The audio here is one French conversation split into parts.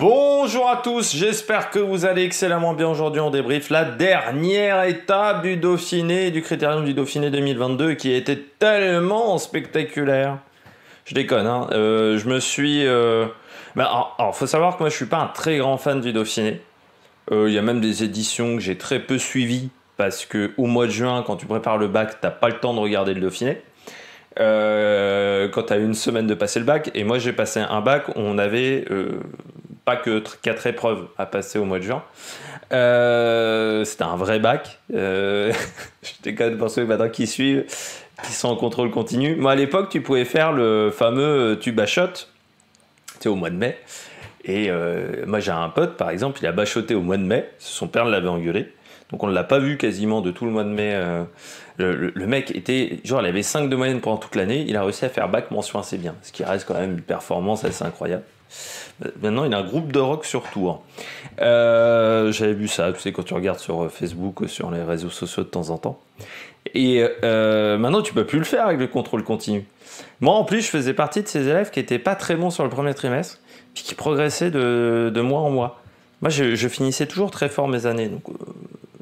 Bonjour à tous, j'espère que vous allez excellemment bien aujourd'hui. en débrief la dernière étape du Dauphiné, du critérium du Dauphiné 2022 qui était tellement spectaculaire. Je déconne, hein. Euh, je me suis. Euh, bah, alors, il faut savoir que moi je suis pas un très grand fan du Dauphiné. Euh, il y a même des éditions que j'ai très peu suivies parce que au mois de juin, quand tu prépares le bac, tu t'as pas le temps de regarder le Dauphiné. quand tu as une semaine de passer le bac. Et moi, j'ai passé un bac où on avait que quatre épreuves à passer au mois de juin. Euh, c'était un vrai bac. Euh, J'étais quand même pour ceux maintenant qui suivent, qui sont en contrôle continu. Moi, à l'époque, tu pouvais faire le fameux euh, tu bachotes, c'était au mois de mai. Et euh, moi, j'ai un pote, par exemple, il a bachoté au mois de mai. Son père l'avait engueulé. Donc on ne l'a pas vu quasiment de tout le mois de mai. Le, le, mec était, genre, il avait 5 de moyenne pendant toute l'année. Il a réussi à faire bac mention assez bien, ce qui reste quand même une performance assez incroyable. Maintenant, il a un groupe de rock sur tour. Euh, j'avais vu ça, tu sais, quand tu regardes sur euh, Facebook, euh, sur les réseaux sociaux de temps en temps. Et maintenant, tu peux plus le faire avec le contrôle continu. Moi, en plus, je faisais partie de ces élèves qui étaient pas très bons sur le premier trimestre, puis qui progressaient de, mois en mois. Moi, je, finissais toujours très fort mes années, donc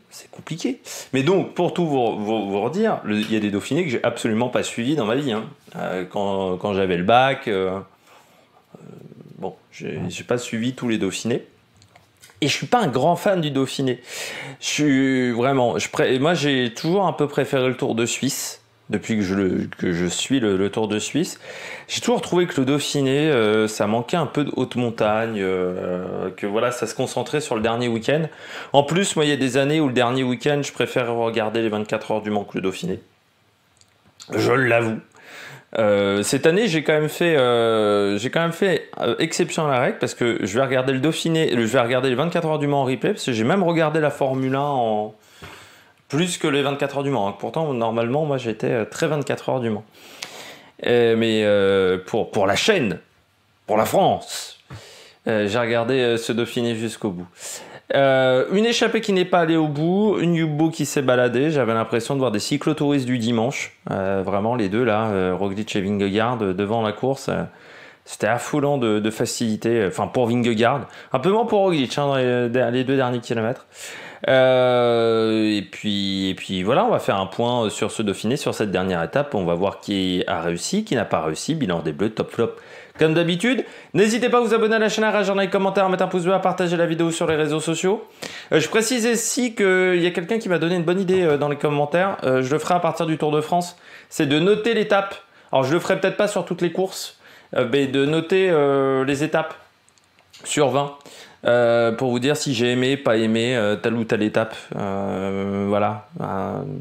c'est compliqué. Mais donc, pour tout vous, redire, il y a des Dauphinés que j'ai absolument pas suivis dans ma vie. Hein. quand, quand j'avais le bac, Bon, je n'ai pas suivi tous les Dauphinés. Et je ne suis pas un grand fan du Dauphiné. Je suis vraiment. Je Moi, j'ai toujours un peu préféré le Tour de Suisse depuis que je, suis le, Tour de Suisse. J'ai toujours trouvé que le Dauphiné, euh, ça manquait un peu de haute montagne, euh, que voilà, ça se concentrait sur le dernier week-end. En plus, moi, il y a des années où le dernier week-end, je préfère regarder les 24 heures du Mans que le Dauphiné. Je l'avoue. Euh, cette année, j'ai quand même fait, euh, euh, exception à la règle parce que je vais regarder le Dauphiné, je vais regarder les 24 heures du Mans en replay parce que j'ai même regardé la Formule 1 en plus que les 24 heures du Mans. Pourtant, normalement, moi, j'étais très 24 heures du Mans. mais pour, pour la chaîne, pour la France, j'ai regardé ce Dauphiné jusqu'au bout. Euh, une échappée qui n'est pas allée au bout, une Yubo qui s'est baladée. J'avais l'impression de voir des cyclotouristes du dimanche. Euh, vraiment, les deux là, euh, Roglic et Vingegaard devant la course. c'était affolant de, facilité, enfin pour Vingegaard, un peu moins pour Roglic hein, dans les, deux derniers kilomètres. et puis, et puis voilà, on va faire un point sur ce Dauphiné, sur cette dernière étape. On va voir qui a réussi, qui n'a pas réussi. Bilan des Bleus, top flop comme d'habitude, n'hésitez pas à vous abonner à la chaîne, à rajouter un commentaires, commentaire, à mettre un pouce bleu, à partager la vidéo sur les réseaux sociaux. Euh, je précise ici qu'il y a quelqu'un qui m'a donné une bonne idée euh, dans les commentaires. Euh, je le ferai à partir du Tour de France. C'est de noter l'étape. Alors, je le ferai peut-être pas sur toutes les courses, mais de noter les étapes sur 20. pour vous dire si j'ai aimé, pas aimé telle ou telle étape. voilà,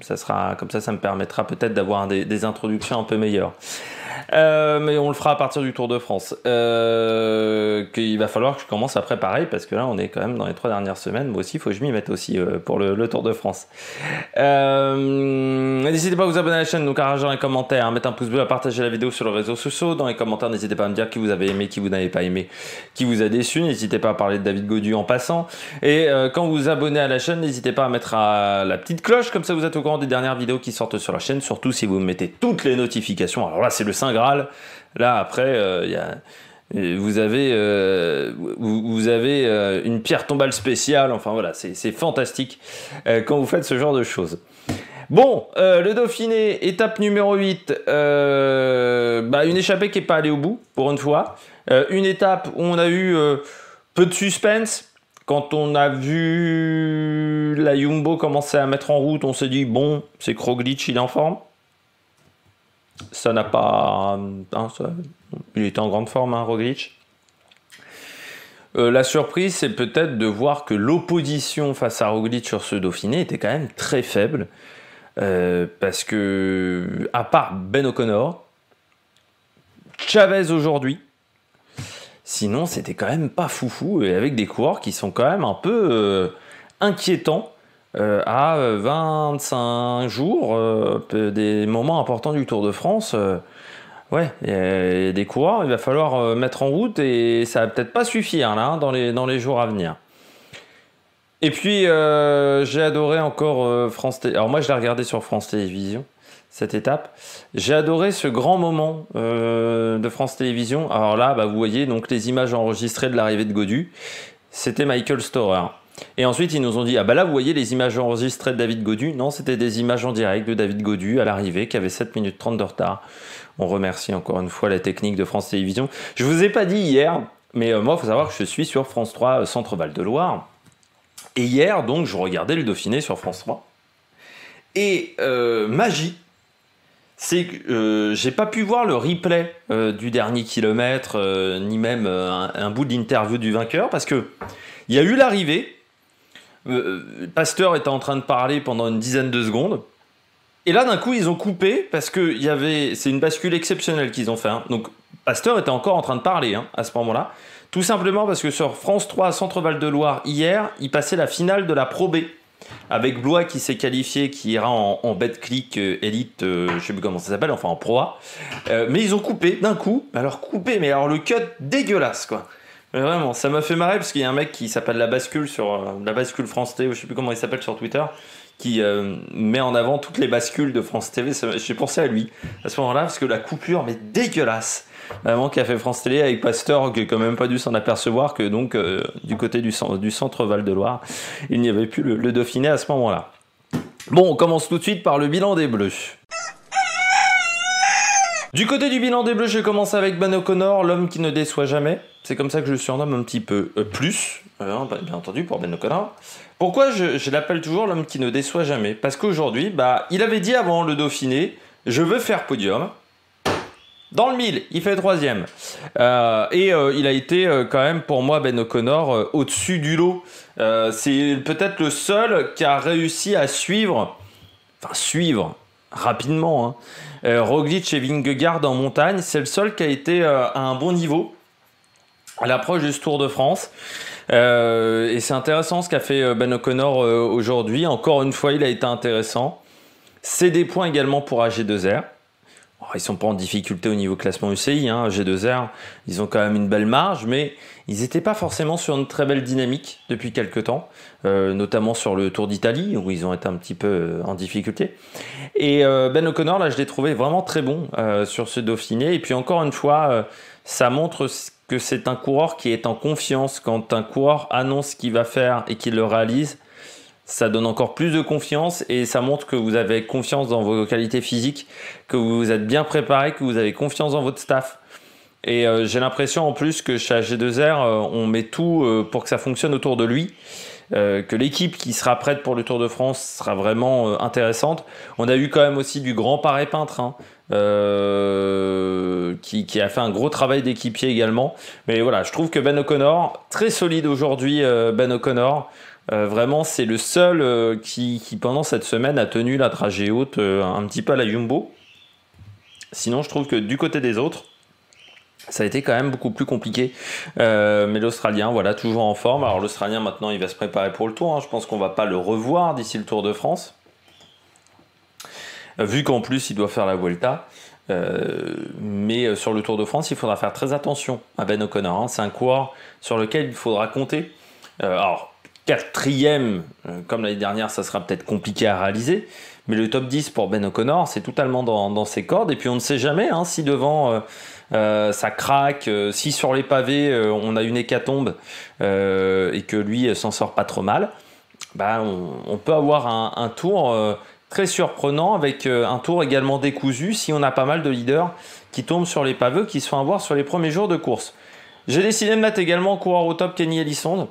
ça sera comme ça, ça me permettra peut-être d'avoir des introductions un peu meilleures. Euh, mais on le fera à partir du Tour de France. Euh, il va falloir que je commence à préparer parce que là, on est quand même dans les trois dernières semaines. Moi aussi, il faut que je m'y mette aussi euh, pour le, Tour de France. n'hésitez pas à vous abonner à la chaîne, donc à rajouter les commentaires, à mettre un pouce bleu, à partager la vidéo sur le réseau sociaux. Dans les commentaires, n'hésitez pas à me dire qui vous avez aimé, qui vous n'avez pas aimé, qui vous a déçu. N'hésitez pas à parler de David Godu en passant. Et quand vous vous abonnez à la chaîne, n'hésitez pas à mettre la petite cloche, comme ça vous êtes au courant des dernières vidéos qui sortent sur la chaîne, surtout si vous mettez toutes les notifications. Alors là, c'est le 5 Là, après, euh, euh, vous avez, euh, une pierre tombale spéciale, enfin voilà, c'est fantastique quand vous faites ce genre de choses. Bon, le Dauphiné, étape numéro 8, bah, une échappée qui n'est pas allée au bout, pour une fois. une étape où on a eu peu de suspense. Quand on a vu la Jumbo commencer à mettre en route, on s'est dit, bon, c'est Kroglitch, il est en forme. Ça n'a pas. il était en grande forme, hein, Roglic. Euh, la surprise, c'est peut-être de voir que l'opposition face à Roglic sur ce Dauphiné était quand même très faible. Euh, parce que, à part Ben O'Connor, Chavez aujourd'hui, sinon c'était quand même pas foufou. Et avec des coureurs qui sont quand même un peu euh, inquiétants euh, à 25 euh, jours euh, des moments importants du Tour de France. ouais, il y a des coureurs, il va falloir mettre en route et ça va peut-être pas suffire là hein, dans les dans les jours à venir. Et puis j'ai adoré encore France. Alors moi je l'ai regardé sur France Télévisions cette étape. J'ai adoré ce grand moment de France Télévisions. Alors là, bah, vous voyez donc les images enregistrées de l'arrivée de Godu. C'était Michael Storer. Et ensuite, ils nous ont dit, ah bah là, vous voyez les images enregistrées de David Godu. Non, c'était des images en direct de David Godu à l'arrivée, qui avait 7 minutes 30 de retard. On remercie encore une fois la technique de France Télévisions. Je ne vous ai pas dit hier, mais euh, moi, il faut savoir que je suis sur France 3 euh, Centre-Val de Loire. Et hier, donc, je regardais le Dauphiné sur France 3. Et euh, magie, c'est que j'ai pas pu voir le replay du dernier kilomètre, ni même un, bout d'interview du vainqueur, parce que il y a eu l'arrivée, euh, Pasteur était en train de parler pendant une dizaine de secondes. Et là, d'un coup, ils ont coupé parce que y avait, c'est une bascule exceptionnelle qu'ils ont fait. Hein. Donc, Pasteur était encore en train de parler hein, à ce moment-là. Tout simplement parce que sur France 3 Centre-Val de Loire, hier, il passait la finale de la Pro B. Avec Blois qui s'est qualifié, qui ira en, en bête clic élite, euh, euh, je sais plus comment ça s'appelle, enfin en Pro A. mais ils ont coupé d'un coup, alors coupé, mais alors le cut dégueulasse quoi. Mais vraiment, ça m'a fait marrer parce qu'il y a un mec qui s'appelle La Bascule sur euh, La Bascule France TV, je sais plus comment il s'appelle sur Twitter, qui euh, met en avant toutes les bascules de France TV. J'ai pensé à lui à ce moment-là parce que la coupure, mais dégueulasse. Vraiment, qui a fait France Télé avec Pasteur, qui n'a quand même pas dû s'en apercevoir que donc euh, du côté du, centre Val de Loire, il n'y avait plus le Dauphiné à ce moment-là. Bon, on commence tout de suite par le bilan des Bleus. Du côté du bilan des Bleus, je commence avec Ben O'Connor, l'homme qui ne déçoit jamais. C'est comme ça que je le homme un petit peu euh, plus, euh, hein, bah, bien entendu, pour Ben O'Connor. Pourquoi je, l'appelle toujours l'homme qui ne déçoit jamais Parce qu'aujourd'hui, bah, il avait dit avant le Dauphiné, je veux faire podium. Dans le mille, il fait troisième. Euh, et il a été quand même pour moi Ben O'Connor au-dessus du lot. c'est peut-être le seul qui a réussi à suivre, enfin suivre, rapidement. Hein. Euh, Roglic et Vingegaard en montagne, c'est le seul qui a été euh, à un bon niveau à l'approche du Tour de France. Euh, et c'est intéressant ce qu'a fait Ben O'Connor aujourd'hui. Encore une fois, il a été intéressant. C'est des points également pour AG2R. Ils ne sont pas en difficulté au niveau classement UCI. Hein, AG2R, ils ont quand même une belle marge, mais ils n'étaient pas forcément sur une très belle dynamique depuis quelques temps, euh, notamment sur le Tour d'Italie, où ils ont été un petit peu euh, en difficulté. Et euh, Ben O'Connor, là, je l'ai trouvé vraiment très bon sur ce Dauphiné. Et puis encore une fois, ça montre que c'est un coureur qui est en confiance. Quand un coureur annonce ce qu'il va faire et qu'il le réalise, ça donne encore plus de confiance et ça montre que vous avez confiance dans vos qualités physiques, que vous êtes bien préparé, que vous avez confiance dans votre staff. Et euh, j'ai l'impression en plus que chez g 2 r euh, on met tout euh, pour que ça fonctionne autour de lui. que l'équipe qui sera prête pour le Tour de France sera vraiment intéressante. On a eu quand même aussi du grand paré peintre. Hein, qui, a fait un gros travail d'équipier également. Mais voilà, je trouve que Ben O'Connor, très solide aujourd'hui, Ben O'Connor. vraiment, c'est le seul qui, pendant cette semaine, a tenu la trajet haute un petit peu à la Jumbo. Sinon, je trouve que du côté des autres, ça a été quand même beaucoup plus compliqué. Euh, mais l'Australien, voilà, toujours en forme. Alors l'Australien, maintenant, il va se préparer pour le tour. Hein. Je pense qu'on va pas le revoir d'ici le Tour de France. Euh, vu qu'en plus, il doit faire la Vuelta. Euh, mais sur le Tour de France, il faudra faire très attention à Ben O'Connor. Hein. C'est un coureur sur lequel il faudra compter. alors, quatrième, comme l'année dernière, ça sera peut-être compliqué à réaliser. Mais le top 10 pour Ben O'Connor, c'est totalement dans, ses cordes. Et puis, on ne sait jamais hein, si devant euh, ça craque. Euh, si sur les pavés, euh, on a une hécatombe et que lui s'en sort pas trop mal, bah, on, peut avoir un, tour très surprenant avec un tour également décousu si on a pas mal de leaders qui tombent sur les pavés, qui se font avoir sur les premiers jours de course. J'ai décidé de mettre également au coureur au top Kenny Ellison.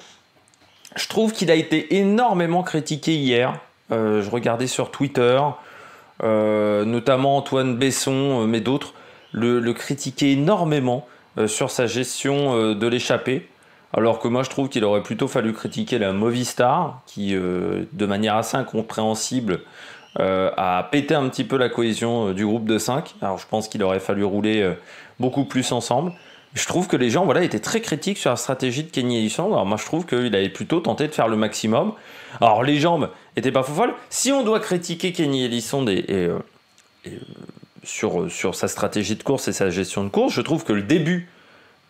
Je trouve qu'il a été énormément critiqué hier. je regardais sur Twitter, notamment Antoine Besson, mais d'autres le, critiquer énormément euh, sur sa gestion euh, de l'échappée. Alors que moi je trouve qu'il aurait plutôt fallu critiquer la Movistar, qui euh, de manière assez incompréhensible a pété un petit peu la cohésion du groupe de 5. Alors je pense qu'il aurait fallu rouler beaucoup plus ensemble. Je trouve que les gens voilà, étaient très critiques sur la stratégie de Kenny Ellison. Alors moi je trouve qu'il avait plutôt tenté de faire le maximum. Alors les jambes étaient pas fou Si on doit critiquer Kenny Ellison des... et sur, sa stratégie de course et sa gestion de course. Je trouve que le début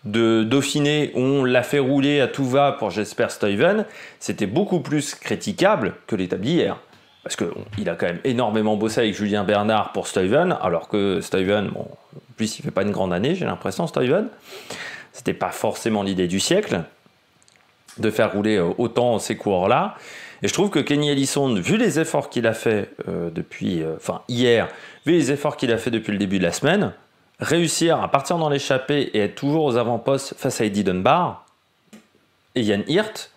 de Dauphiné où on l'a fait rouler à tout va pour Jesper Stuyven, c'était beaucoup plus critiquable que l'établi hier. Parce qu'il a quand même énormément bossé avec Julien Bernard pour Stuyven, alors que Stuyven, bon, en plus il fait pas une grande année, j'ai l'impression, Stuyven. C'était pas forcément l'idée du siècle de faire rouler euh, autant ces coureurs-là. Et je trouve que Kenny Ellison, vu les efforts qu'il a fait euh, depuis, euh, enfin hier, vu les efforts qu'il a fait depuis le début de la semaine, réussir à partir dans l'échappée et être toujours aux avant-postes face à Eddie Dunbar et Yann Hirt.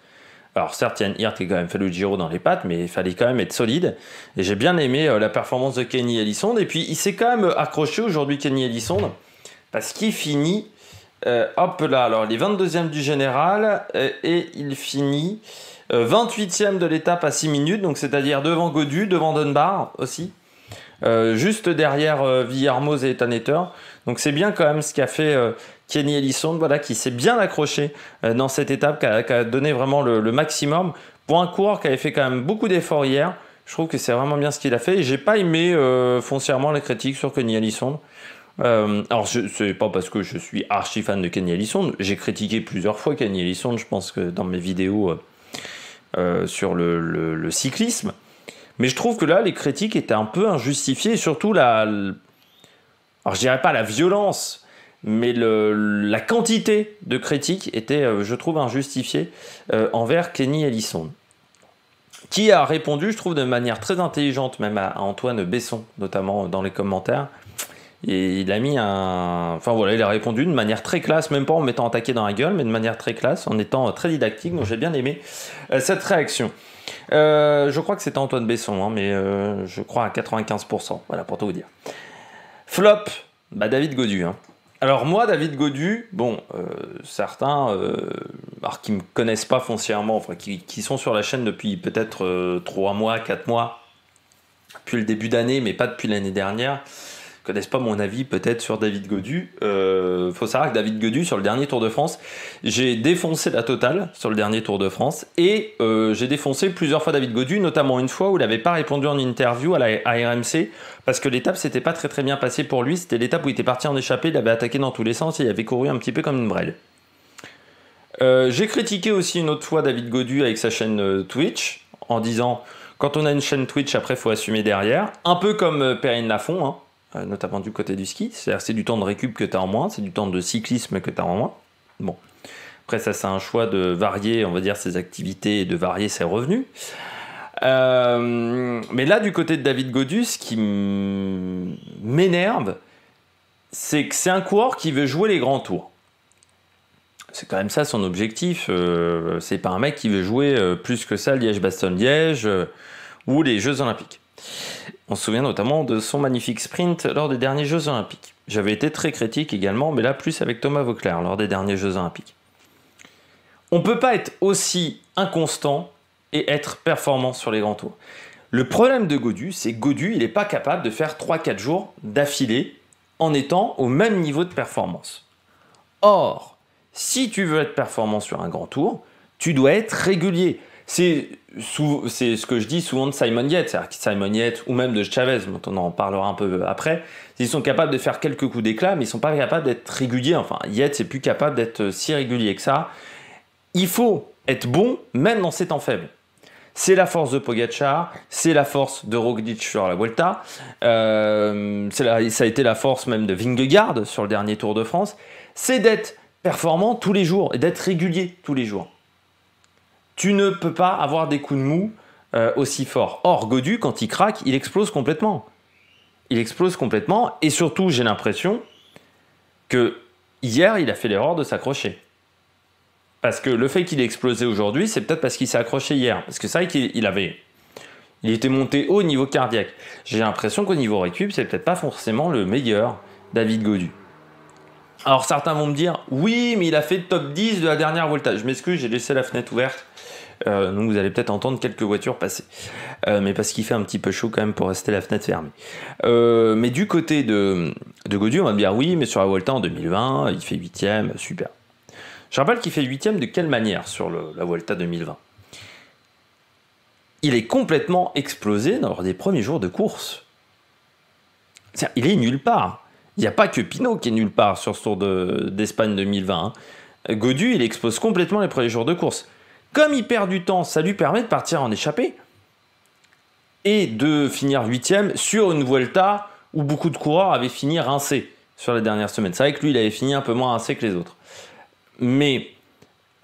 Alors certes, Yann Hirt a quand même fait le Giro dans les pattes, mais il fallait quand même être solide. Et j'ai bien aimé euh, la performance de Kenny Ellison. Et puis il s'est quand même accroché aujourd'hui Kenny Ellison parce qu'il finit euh, hop là, alors il est 22e du général euh, et il finit 28e euh, de l'étape à 6 minutes, donc c'est-à-dire devant Godu, devant Dunbar aussi, juste derrière Villarmoz et Tanetter. Donc c'est bien quand même ce qu'a fait Kenny Ellison, voilà, qui s'est bien accroché dans cette étape, qui a, donné vraiment le, maximum pour un coureur qui avait fait quand même beaucoup d'efforts hier. Je trouve que c'est vraiment bien ce qu'il a fait et j'ai pas aimé foncièrement les critiques sur Kenny Ellison. Euh, alors, ce n'est pas parce que je suis archi fan de Kenny Ellison. J'ai critiqué plusieurs fois Kenny Ellison, je pense que dans mes vidéos euh, euh, sur le, cyclisme. Mais je trouve que là, les critiques étaient un peu injustifiées, surtout la. Alors, je dirais pas la violence, mais la quantité de critiques était, je trouve, injustifiée envers Kenny Ellison qui a répondu, je trouve, de manière très intelligente, même à Antoine Besson, notamment dans les commentaires, et il a mis un. Enfin voilà, il a répondu de manière très classe, même pas en mettant un taquet dans la gueule, mais de manière très classe, en étant euh, très didactique. Donc j'ai bien aimé euh, cette réaction. Euh, je crois que c'était Antoine Besson, hein, mais je crois à 95%. Voilà pour tout vous dire. Flop, bah David Godu. Hein. Alors moi, David Godu, bon, certains, alors qui me connaissent pas foncièrement, qui, qui sont sur la chaîne depuis peut-être 3 mois, 4 mois, depuis le début d'année, mais pas depuis l'année dernière n'est-ce pas mon avis peut-être sur David Godu. Euh, faut savoir que David Godu sur le dernier Tour de France, j'ai défoncé la totale sur le dernier Tour de France et euh, j'ai défoncé plusieurs fois David Godu, notamment une fois où il n'avait pas répondu en interview à la RMC parce que l'étape s'était pas très très bien passée pour lui. C'était l'étape où il était parti en échappée, il avait attaqué dans tous les sens et il avait couru un petit peu comme une brelle. Euh, j'ai critiqué aussi une autre fois David Godu avec sa chaîne Twitch en disant quand on a une chaîne Twitch après faut assumer derrière, un peu comme Perrine Lafont. Hein. Euh, notamment du côté du ski. C'est-à-dire c'est du temps de récup que tu as en moins, c'est du temps de cyclisme que tu as en moins. Bon. Après, ça, c'est un choix de varier, on va dire, ses activités et de varier ses revenus. Euh, mais là, du côté de David Godus, ce qui m'énerve, c'est que c'est un coureur qui veut jouer les grands tours. C'est quand même ça son objectif. Euh, c'est pas un mec qui veut jouer plus que ça Liège-Bastogne-Liège ou les Jeux Olympiques. On se souvient notamment de son magnifique sprint lors des derniers Jeux Olympiques. J'avais été très critique également, mais là plus avec Thomas Vauclair lors des derniers Jeux Olympiques. On ne peut pas être aussi inconstant et être performant sur les grands tours. Le problème de Godu, c'est que Godu, il n'est pas capable de faire 3-4 jours d'affilée en étant au même niveau de performance. Or, si tu veux être performant sur un grand tour, tu dois être régulier. C'est ce que je dis souvent de Simon Yates, que Simon Yates ou même de Chavez, dont on en parlera un peu euh, après. Ils sont capables de faire quelques coups d'éclat, mais ils sont pas capables d'être réguliers. Enfin, Yates n'est plus capable d'être euh, si régulier que ça. Il faut être bon même dans ces temps faibles. C'est la force de Pogacar, c'est la force de Roglic sur la Vuelta, euh, ça a été la force même de Vingegaard sur le dernier Tour de France, c'est d'être performant tous les jours et d'être régulier tous les jours tu ne peux pas avoir des coups de mou euh, aussi forts. Or, Godu, quand il craque, il explose complètement. Il explose complètement, et surtout, j'ai l'impression que hier, il a fait l'erreur de s'accrocher. Parce que le fait qu'il ait explosé aujourd'hui, c'est peut-être parce qu'il s'est accroché hier. Parce que c'est vrai qu'il avait. Il était monté haut au niveau cardiaque. J'ai l'impression qu'au niveau récup, c'est peut-être pas forcément le meilleur, David Godu. Alors certains vont me dire, oui, mais il a fait top 10 de la dernière voltage. Je m'excuse, j'ai laissé la fenêtre ouverte. Euh, donc vous allez peut-être entendre quelques voitures passer. Euh, mais parce qu'il fait un petit peu chaud quand même pour rester la fenêtre fermée. Euh, mais du côté de, de Gaudu, on va me dire oui, mais sur la Volta en 2020, il fait 8 super. Je rappelle qu'il fait 8 de quelle manière sur la Volta 2020 Il est complètement explosé lors des premiers jours de course. il est nulle part. Il n'y a pas que Pino qui est nulle part sur ce Tour d'Espagne 2020. Hein. Godu, il explose complètement les premiers jours de course. Comme il perd du temps, ça lui permet de partir en échappée et de finir huitième sur une Vuelta où beaucoup de coureurs avaient fini rincés sur les dernières semaines. C'est vrai que lui, il avait fini un peu moins rincé que les autres. Mais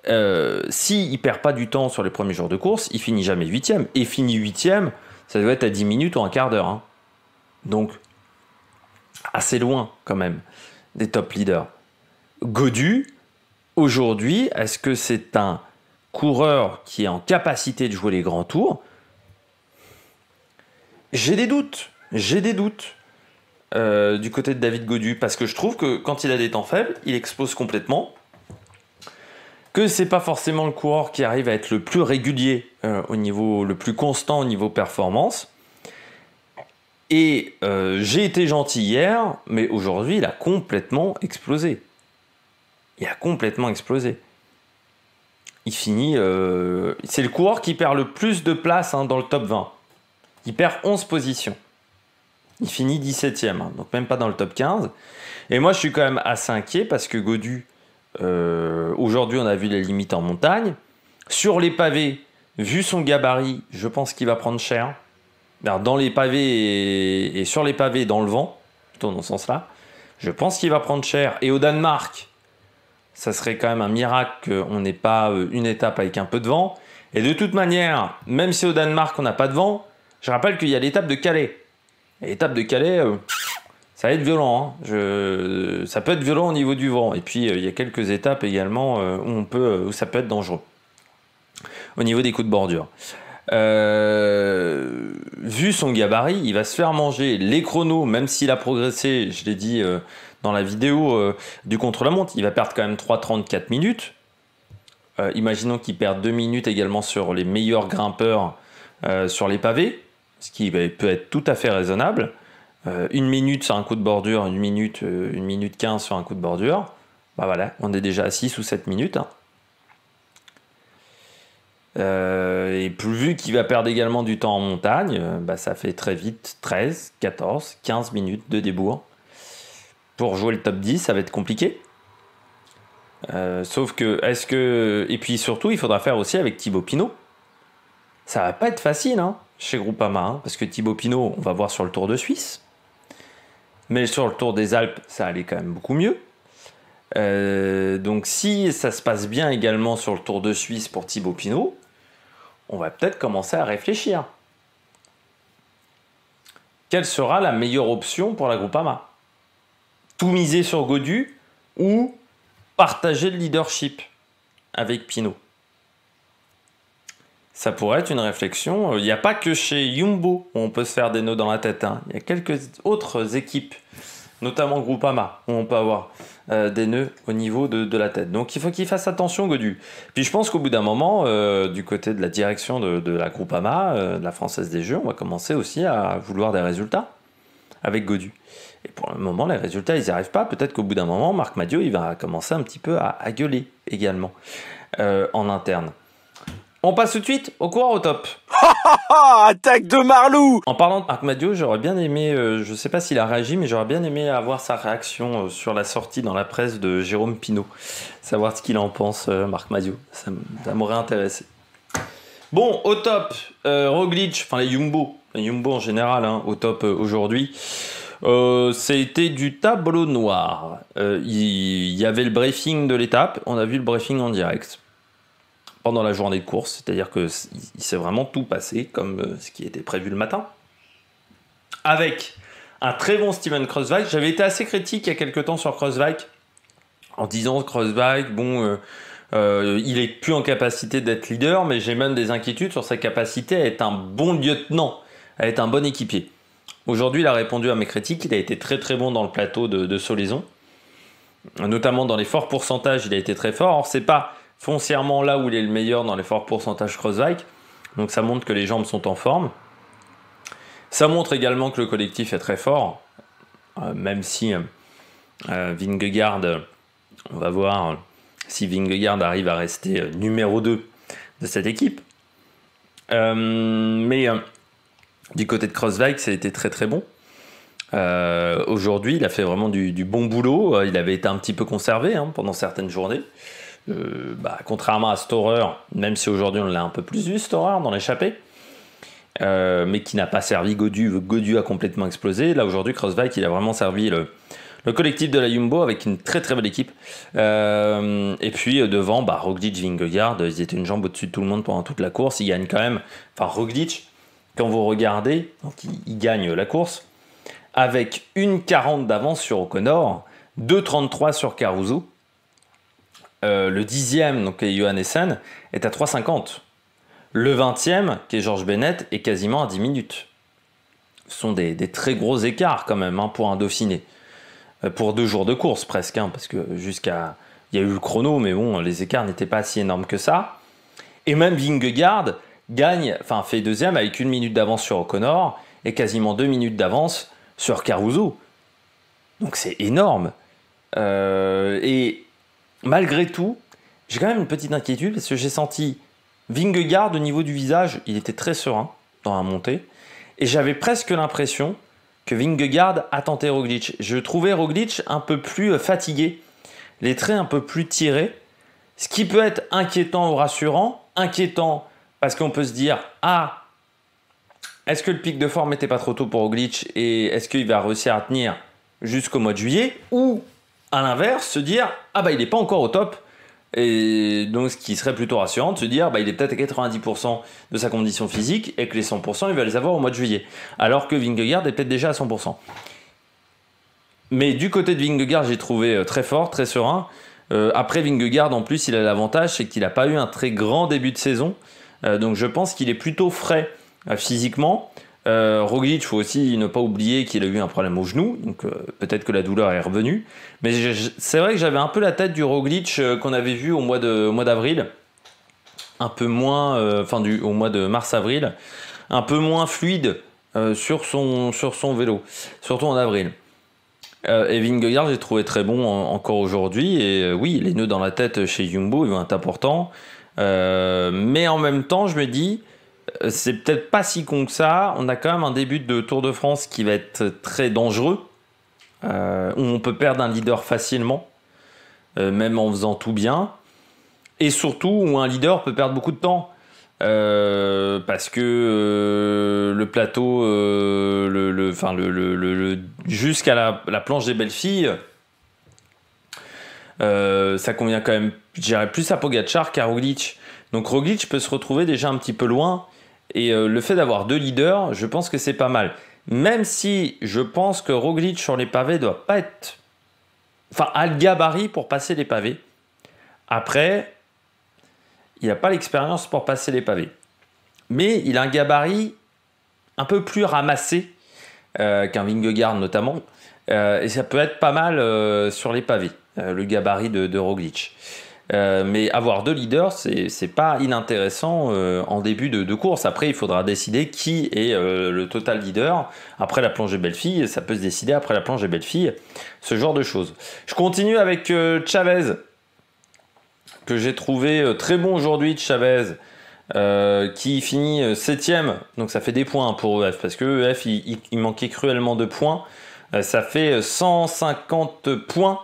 euh, s'il si ne perd pas du temps sur les premiers jours de course, il finit jamais huitième. Et finit huitième, ça doit être à 10 minutes ou un quart d'heure. Hein. Donc, assez loin quand même des top leaders. Godu, aujourd'hui, est-ce que c'est un coureur qui est en capacité de jouer les grands tours, j'ai des doutes. J'ai des doutes euh, du côté de David Godu parce que je trouve que quand il a des temps faibles, il explose complètement. Que c'est pas forcément le coureur qui arrive à être le plus régulier euh, au niveau, le plus constant au niveau performance. Et euh, j'ai été gentil hier, mais aujourd'hui il a complètement explosé. Il a complètement explosé il finit. Euh, c'est le coureur qui perd le plus de place hein, dans le top 20. Il perd 11 positions. Il finit 17 e hein, donc même pas dans le top 15. Et moi, je suis quand même assez inquiet parce que Godu, euh, aujourd'hui, on a vu les limites en montagne. Sur les pavés, vu son gabarit, je pense qu'il va prendre cher. dans les pavés et, et, sur les pavés, dans le vent, plutôt dans ce sens-là, je pense qu'il va prendre cher. Et au Danemark, ça serait quand même un miracle qu'on n'ait pas euh, une étape avec un peu de vent. Et de toute manière, même si au Danemark on n'a pas de vent, je rappelle qu'il y a l'étape de Calais. l'étape de Calais, euh, ça va être violent. Hein. Euh, ça peut être violent au niveau du vent. Et puis il y a quelques étapes également où ça peut être dangereux. Au niveau des coups de bordure. vu son gabarit, il va se faire manger les chronos, même s'il a progressé, je l'ai dit dans la vidéo euh, du contre-la-montre. Il va perdre quand même 3,34 minutes. Euh, imaginons qu'il perde 2 minutes également sur les meilleurs grimpeurs euh, sur les pavés, ce qui bah, peut être tout à fait raisonnable. une minute sur un coup de bordure, une minute, une minute 15 sur un coup de bordure. Bah voilà, on est déjà à 6 ou 7 minutes. Hein. et plus vu qu'il va perdre également du temps en montagne, bah, ça fait très vite 13, 14, 15 minutes de débours pour jouer le top 10, ça va être compliqué. Euh, sauf que, est-ce que. Et puis surtout, il faudra faire aussi avec Thibaut Pinot. Ça va pas être facile hein, chez Groupama, hein, parce que Thibaut Pinot, on va voir sur le Tour de Suisse. Mais sur le Tour des Alpes, ça allait quand même beaucoup mieux. Euh, donc si ça se passe bien également sur le Tour de Suisse pour Thibaut Pinot, on va peut-être commencer à réfléchir. Quelle sera la meilleure option pour la Groupama tout miser sur Godu ou partager le leadership avec Pinot ça pourrait être une réflexion. Il euh, n'y a pas que chez Yumbo où on peut se faire des nœuds dans la tête. Il hein. y a quelques autres équipes, notamment Groupama, où on peut avoir euh, des nœuds au niveau de, la tête. Donc il faut qu'il fasse attention, Godu. Puis je pense qu'au bout d'un moment, euh, du côté de la direction de, la Groupama, de la Française des Jeux, on va commencer aussi à vouloir des résultats avec Godu. Et pour le moment, les résultats, ils n'y arrivent pas. Peut-être qu'au bout d'un moment, Marc Madio, il va commencer un petit peu à, gueuler également euh, en interne. On passe tout de suite au courant au top. Attaque de Marlou En parlant de Marc Madio, j'aurais bien aimé, euh, je ne sais pas s'il a réagi, mais j'aurais bien aimé avoir sa réaction euh, sur la sortie dans la presse de Jérôme Pinault. Savoir ce qu'il en pense, Marc Madio, Ça, m'aurait intéressé. Bon, au top, Roglic, enfin les Yumbo, les Jumbo en général, hein, au top aujourd'hui. Euh, c'était du tableau noir. Euh, il y, avait le briefing de l'étape, on a vu le briefing en direct pendant la journée de course, c'est-à-dire que il s'est vraiment tout passé comme euh, ce qui était prévu le matin. Avec un très bon Steven Crossvike, j'avais été assez critique il y a quelques temps sur Crossvike en disant Crossvike, bon. il est plus en capacité d'être leader, mais j'ai même des inquiétudes sur sa capacité à être un bon lieutenant, à être un bon équipier. Aujourd'hui, il a répondu à mes critiques. Il a été très très bon dans le plateau de, de Solaison. Notamment dans les forts pourcentages, il a été très fort. ce c'est pas foncièrement là où il est le meilleur dans les forts pourcentages Crossbike. Donc, ça montre que les jambes sont en forme. Ça montre également que le collectif est très fort. Euh, même si euh, euh, Vingegaard, on va voir euh, si Vingegaard arrive à rester numéro 2 de cette équipe. mais du côté de Crossvike, ça a été très très bon. Euh, aujourd'hui, il a fait vraiment du, bon boulot. Euh, il avait été un petit peu conservé hein, pendant certaines journées. Euh, bah, contrairement à Storer, même si aujourd'hui on l'a un peu plus vu, Storer, dans l'échappée, mais qui n'a pas servi Godu. Godu a complètement explosé. Là aujourd'hui, Crossvike, il a vraiment servi le, collectif de la Jumbo avec une très très belle équipe. et puis devant, bah, Roglic, Vingegaard, ils étaient une jambe au-dessus de tout le monde pendant toute la course. Ils gagnent quand même. Enfin, Roglic, quand vous regardez, il, gagne la course avec une 40 d'avance sur O'Connor, 2,33 sur Caruso. Euh, le dixième, donc est est à 3,50. Le vingtième, qui est Georges Bennett, est quasiment à 10 minutes. Ce sont des, très gros écarts quand même hein, pour un Dauphiné. Euh, pour deux jours de course presque, hein, parce que jusqu'à... Il y a eu le chrono, mais bon, les écarts n'étaient pas si énormes que ça. Et même Vingegaard, gagne, enfin fait deuxième avec une minute d'avance sur O'Connor et quasiment deux minutes d'avance sur Caruso. Donc c'est énorme. Euh, et malgré tout, j'ai quand même une petite inquiétude parce que j'ai senti Vingegaard au niveau du visage, il était très serein dans la montée. Et j'avais presque l'impression que Vingegaard a tenté Roglic. Je trouvais Roglic un peu plus euh, fatigué, les traits un peu plus tirés, ce qui peut être inquiétant ou rassurant, inquiétant parce qu'on peut se dire, ah, est-ce que le pic de forme n'était pas trop tôt pour Oglitch et est-ce qu'il va réussir à tenir jusqu'au mois de juillet Ou à l'inverse, se dire, ah bah il n'est pas encore au top. Et donc ce qui serait plutôt rassurant de se dire, bah il est peut-être à 90% de sa condition physique et que les 100% il va les avoir au mois de juillet. Alors que Vingegaard est peut-être déjà à 100%. Mais du côté de Vingegaard, j'ai trouvé euh, très fort, très serein. Euh, après Vingegaard, en plus, il a l'avantage, c'est qu'il n'a pas eu un très grand début de saison. Euh, donc je pense qu'il est plutôt frais euh, physiquement. Euh, Roglic, faut aussi ne pas oublier qu'il a eu un problème au genou, donc euh, peut-être que la douleur est revenue. Mais c'est vrai que j'avais un peu la tête du Roglic qu'on avait vu au mois de mois d'avril, un peu moins, enfin au mois de mars-avril, un peu moins fluide sur son vélo, surtout en avril. Evin Goyard, j'ai trouvé très bon encore aujourd'hui. Et oui, les nœuds dans la tête chez Jumbo, ils vont être importants. Euh, mais en même temps, je me dis, euh, c'est peut-être pas si con que ça. On a quand même un début de Tour de France qui va être très dangereux, euh, où on peut perdre un leader facilement, même en faisant tout bien. Et surtout, où un leader peut perdre beaucoup de temps. parce que le plateau, euh, le, jusqu'à la, planche des belles filles, euh, ça convient quand même, je dirais, plus à Pogachar qu'à Roglic. Donc Roglic peut se retrouver déjà un petit peu loin. Et euh, le fait d'avoir deux leaders, je pense que c'est pas mal. Même si je pense que Roglic sur les pavés doit pas être. Enfin, a le gabarit pour passer les pavés. Après, il n'a pas l'expérience pour passer les pavés. Mais il a un gabarit un peu plus ramassé euh, qu'un Vingegaard notamment. et ça peut être pas mal sur les pavés. Euh, le gabarit de, de Roglic. Euh, mais avoir deux leaders, c'est pas inintéressant euh, en début de, course. Après, il faudra décider qui est le total leader après la plongée belle-fille. Ça peut se décider après la plongée belle-fille, ce genre de choses. Je continue avec Chavez, que j'ai trouvé très bon aujourd'hui, Chavez. qui finit septième, donc ça fait des points pour EF, parce que e il manquait cruellement de points. ça fait 150 points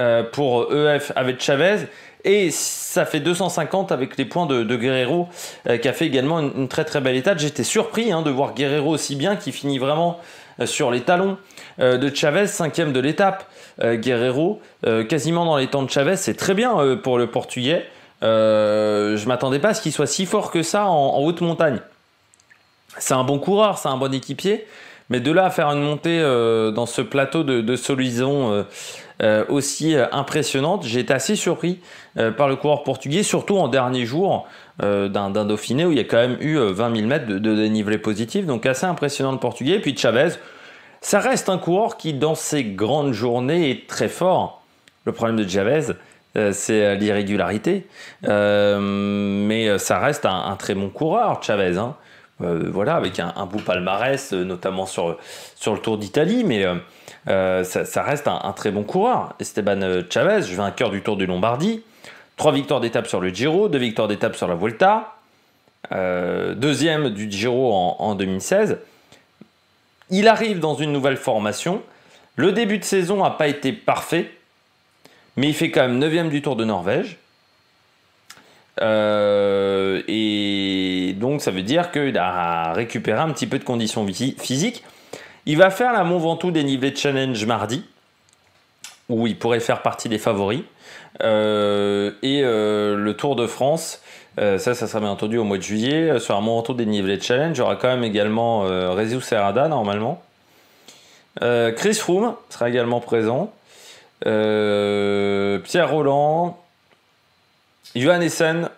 euh, pour EF avec Chavez. Et ça fait 250 avec les points de, Guerrero, euh, qui a fait également une, très très belle étape. J'étais surpris hein, de voir Guerrero aussi bien, qui finit vraiment euh, sur les talons de Chavez, cinquième de l'étape. Guerrero, quasiment dans les temps de Chavez, c'est très bien pour le Portugais. je m'attendais pas à ce qu'il soit si fort que ça en, haute montagne. C'est un bon coureur, c'est un bon équipier. Mais de là à faire une montée dans ce plateau de, Soluison, euh, aussi euh, impressionnante. J'ai été assez surpris euh, par le coureur portugais, surtout en dernier jour d'un Dauphiné où il y a quand même eu 20 000 mètres de, dénivelé positif. Donc assez impressionnant le portugais. Et puis Chavez, ça reste un coureur qui, dans ses grandes journées, est très fort. Le problème de Chavez, c'est l'irrégularité. mais ça reste un, très bon coureur, Chavez. Hein. voilà, avec un, un beau palmarès, notamment sur, sur le Tour d'Italie. Mais euh, ça, reste un, très bon coureur. Esteban euh, Chavez, vainqueur du Tour du Lombardie, trois victoires d'étape sur le Giro, deux victoires d'étape sur la Volta, euh, deuxième du Giro en, 2016. Il arrive dans une nouvelle formation. Le début de saison n'a pas été parfait, mais il fait quand même 9 du Tour de Norvège. et donc ça veut dire qu'il a récupéré un petit peu de conditions physiques. Il va faire la Mont Ventoux de challenge mardi, où il pourrait faire partie des favoris. Euh, et euh, le Tour de France, euh, ça, ça sera bien entendu au mois de juillet. Sur un Mont Ventoux dénivelé challenge, il y aura quand même également Rezou Serrada normalement. Chris Froome sera également présent. Pierre Roland, Johan Essen,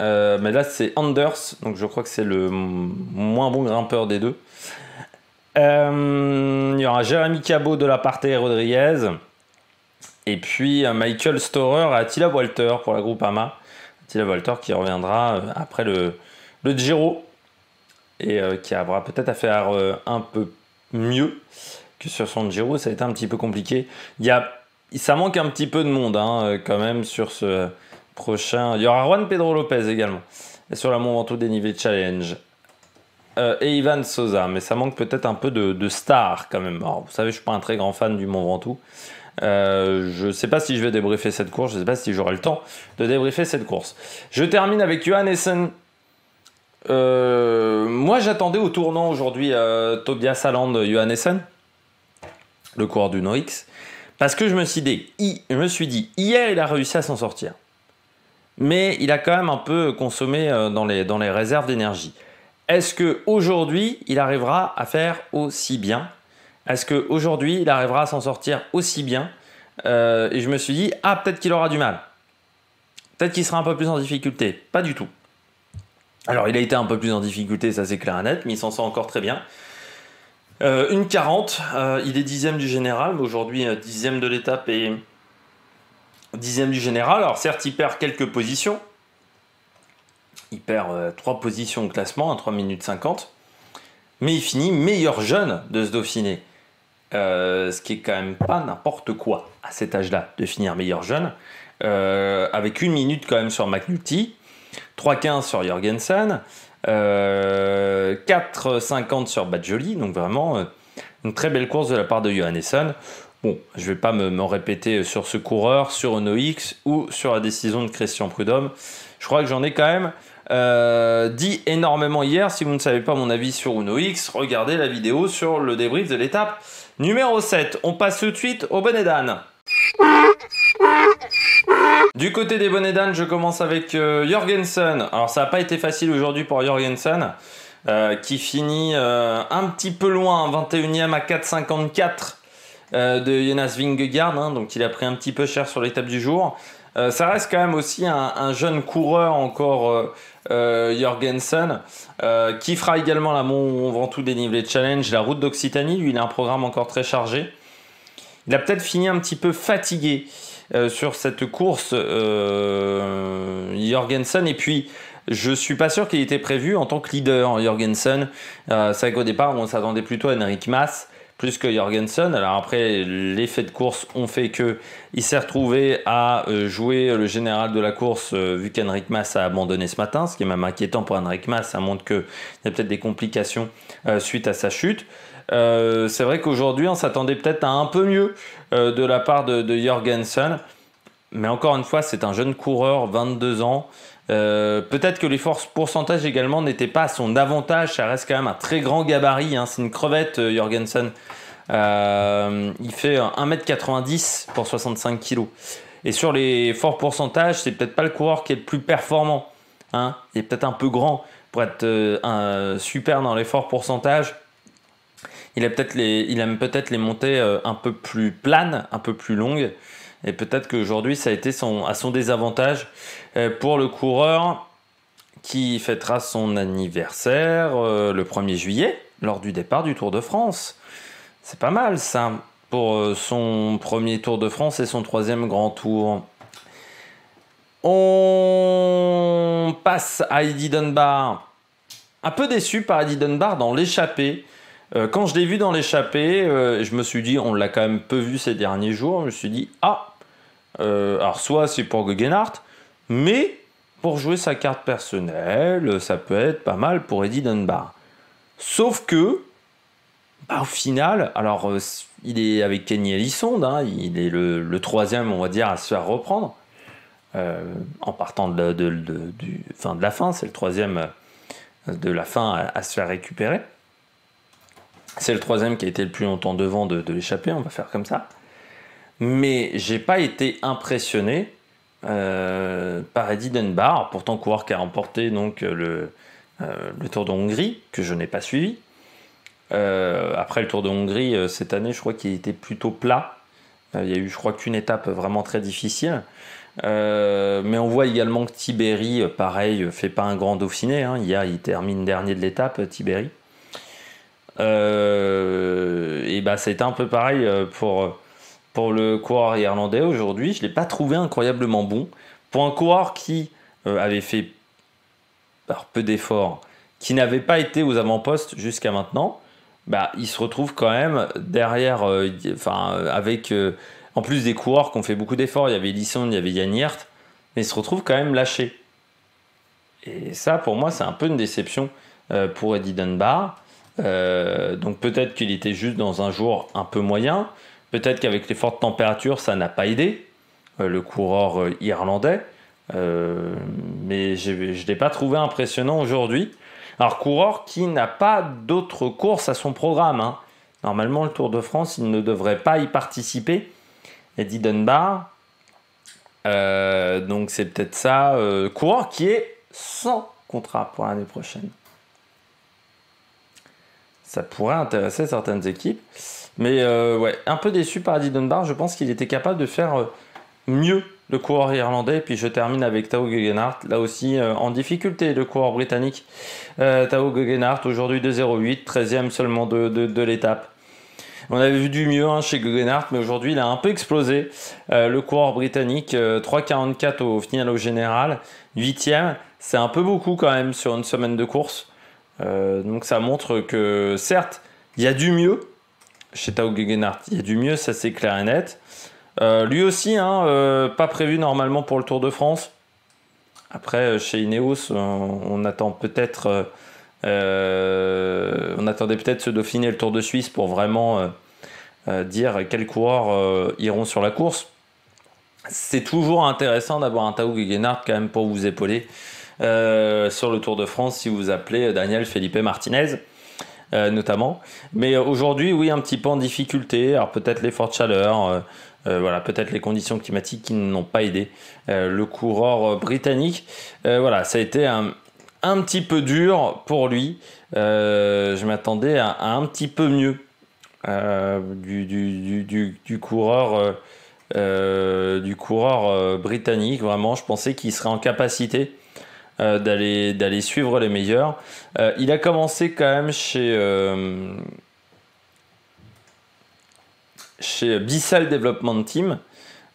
mais là c'est Anders, donc je crois que c'est le moins bon grimpeur des deux. Euh, il y aura Jérémy Cabot de la et Rodriguez. Et puis euh, Michael Storer à Attila Walter pour la groupe AMA. Attila Walter qui reviendra euh, après le, le Giro et qui aura peut-être à faire un peu mieux que sur son Giro. Ça a été un petit peu compliqué. Il y a, ça manque un petit peu de monde hein, quand même sur ce prochain. Il y aura Juan Pedro Lopez également sur la Mont Ventoux dénivelé challenge. Euh, et Ivan Sosa, mais ça manque peut-être un peu de, de star quand même. vous savez, je suis pas un très grand fan du Mont Ventoux. Euh, je ne sais pas si je vais débriefer cette course, je ne sais pas si j'aurai le temps de débriefer cette course. Je termine avec Johan Essen. Euh, moi, j'attendais au tournant aujourd'hui Tobias Aland, Johan Essen, le coureur du Noix, parce que je me suis dit, me suis dit hier, il a réussi à s'en sortir. Mais il a quand même un peu consommé dans les, dans les réserves d'énergie. Est-ce qu'aujourd'hui, il arrivera à faire aussi bien Est-ce qu'aujourd'hui, il arrivera à s'en sortir aussi bien euh, Et je me suis dit, ah, peut-être qu'il aura du mal. Peut-être qu'il sera un peu plus en difficulté. Pas du tout. Alors, il a été un peu plus en difficulté, ça c'est clair net, mais il s'en sort encore très bien. Euh, une 40, euh, il est dixième du général, aujourd'hui dixième de l'étape et dixième du général. Alors certes, il perd quelques positions, il perd 3 euh, positions au classement à 3 minutes 50. Mais il finit meilleur jeune de ce Dauphiné. Euh, ce qui est quand même pas n'importe quoi à cet âge-là de finir meilleur jeune. Euh, avec une minute quand même sur McNulty, 3,15 sur Jorgensen, 4,50 4 sur Badjoli, donc vraiment une très belle course de la part de Johanneson. Bon, je ne vais pas me, répéter sur ce coureur, sur Ono X ou sur la décision de Christian Prudhomme. Je crois que j'en ai quand même euh, dit énormément hier. Si vous ne savez pas mon avis sur Uno X, regardez la vidéo sur le débrief de l'étape numéro 7. On passe tout de suite au bonnet Du côté des bonnets je commence avec euh, Jorgensen. Alors ça n'a pas été facile aujourd'hui pour Jorgensen, euh, qui finit un petit peu loin, 21 ème à 4,54 de Jonas Vingegaard. Hein. donc il a pris un petit peu cher sur l'étape du jour. ça reste quand même aussi un jeune coureur encore euh, Jorgensen, euh, qui fera également la Mont Ventoux Dénivelé Challenge, la route d'Occitanie. Lui, il a un programme encore très chargé. Il a peut-être fini un petit peu fatigué euh, sur cette course, Jorgensen. Et puis, je suis pas sûr qu'il était prévu en tant que leader, hein, Jorgensen. c'est vrai qu'au départ, on s'attendait plutôt à Henrik Mass plus que Jorgensen. Alors après, l'effet de course ont fait que il s'est retrouvé à euh, jouer le général de la course euh, vu qu'Henrik Mas a abandonné ce matin, ce qui est même inquiétant pour Henrik Mass, Ça montre qu'il y a peut-être des complications euh, suite à sa chute. c'est vrai qu'aujourd'hui, on s'attendait peut-être à un peu mieux de la part de Jorgensen. Mais encore une fois, c'est un jeune coureur, 22 ans. Euh, peut-être que les forces pourcentage également n'étaient pas à son avantage. Ça reste quand même un très grand gabarit. Hein. C'est une crevette, euh, Jorgensen. Euh, il fait 1m90 pour 65 kg. Et sur les forts pourcentages, c'est peut-être pas le coureur qui est le plus performant. Hein. Il est peut-être un peu grand pour être super dans les forts pourcentages. peut il aime peut-être les montées un peu plus planes, un peu plus longues. Et peut-être qu'aujourd'hui, ça a été à son désavantage euh, pour le coureur qui fêtera son anniversaire euh, le 1er juillet lors du départ du Tour de France. C'est pas mal ça pour euh, son premier Tour de France et son troisième Grand Tour. On passe à Eddie Dunbar. Un peu déçu par Eddie Dunbar dans l'échappée. quand je l'ai vu dans l'échappée, je me suis dit, on l'a quand même peu vu ces derniers jours, je me suis dit, ah, euh, alors, soit c'est pour Guggenhardt, mais pour jouer sa carte personnelle, ça peut être pas mal pour Eddie Dunbar. Sauf que, bah, au final, alors euh, il est avec Kenny Ellison, hein, il est le, troisième, on va dire, à se faire reprendre. Euh, en partant de, la, fin de la fin, c'est le troisième de la fin à, à se faire récupérer. C'est le troisième qui a été le plus longtemps devant de, l'échapper, on va faire comme ça mais j'ai pas été impressionné euh, par Eddie Dunbar, pourtant coureur qui a remporté donc euh, le, euh, le Tour de Hongrie, que je n'ai pas suivi. après le Tour de Hongrie, cette année, je crois qu'il était plutôt plat. il y a eu, je crois, qu'une étape vraiment très difficile. mais on voit également que Tibéry, pareil, fait pas un grand Dauphiné. Hier, hein. il termine dernier de l'étape, Tibéri. et bah, c'était un peu pareil pour pour le coureur irlandais aujourd'hui. Je ne l'ai pas trouvé incroyablement bon. Pour un coureur qui euh, avait fait peu d'efforts, qui n'avait pas été aux avant-postes jusqu'à maintenant, bah, il se retrouve quand même derrière, euh, euh, en plus des coureurs qui ont fait beaucoup d'efforts. Il y avait Lisson, il y avait Yann mais il se retrouve quand même lâché. Et ça, pour moi, c'est un peu une déception pour Eddie Dunbar. donc peut-être qu'il était juste dans un jour un peu moyen, Peut-être qu'avec les fortes températures, ça n'a pas aidé euh, le coureur euh, irlandais. Euh, mais je ne l'ai pas trouvé impressionnant aujourd'hui. Alors, coureur qui n'a pas d'autres courses à son programme. Hein. Normalement, le Tour de France, il ne devrait pas y participer. Eddie Dunbar. donc, c'est peut-être ça. coureur qui est sans contrat pour l'année prochaine. Ça pourrait intéresser certaines équipes. Mais euh, ouais, un peu déçu par Adi Dunbar. Je pense qu'il était capable de faire euh, mieux le coureur irlandais. Et puis je termine avec Tao Guggenhardt, là aussi euh, en difficulté, le coureur britannique. Euh, Tao Guggenhardt, aujourd'hui 2,08, 13e seulement de, de, l'étape. On avait vu du mieux hein, chez Guggenhardt, mais aujourd'hui il a un peu explosé. le coureur britannique, 3,44 au, au final au général, 8e, c'est un peu beaucoup quand même sur une semaine de course. donc ça montre que certes, il y a du mieux, chez Tao Gegenhardt, il y a du mieux, ça c'est clair et net. Euh, lui aussi, hein, euh, pas prévu normalement pour le Tour de France. Après, euh, chez Ineos, on, attend peut-être, on attendait peut-être ce Dauphiné et le Tour de Suisse pour vraiment dire quels coureurs iront sur la course. C'est toujours intéressant d'avoir un Tao Gegenhardt quand même pour vous épauler sur le Tour de France si vous appelez Daniel Felipe Martinez. Euh, notamment. Mais euh, aujourd'hui, oui, un petit peu en difficulté. Alors peut-être les fortes chaleurs, euh, voilà, peut-être les conditions climatiques qui n'ont pas aidé le coureur britannique. voilà, ça a été un, petit peu dur pour lui. je m'attendais à, un petit peu mieux du, du, coureur. du coureur britannique, vraiment, je pensais qu'il serait en capacité euh, d'aller d'aller suivre les meilleurs. Euh, il a commencé quand même chez euh, chez Development Team,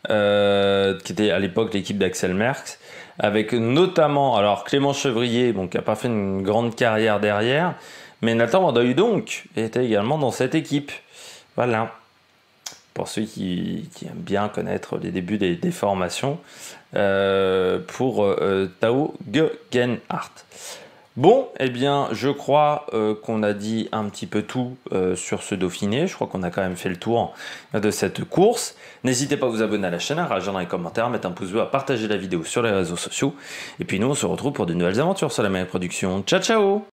qui était à l'époque l'équipe d'Axel Merckx, avec notamment alors Clément Chevrier, bon, qui a pas fait une grande carrière derrière, mais Nathan Vandeuil donc était également dans cette équipe. Voilà pour ceux qui, aiment bien connaître les débuts des, formations, euh, pour euh, Tao Tao Gegenhardt. Bon, eh bien, je crois euh, qu'on a dit un petit peu tout sur ce Dauphiné. Je crois qu'on a quand même fait le tour hein, de cette course. N'hésitez pas à vous abonner à la chaîne, à réagir dans les commentaires, à mettre un pouce bleu, à partager la vidéo sur les réseaux sociaux. Et puis nous, on se retrouve pour de nouvelles aventures sur la même production. Ciao, ciao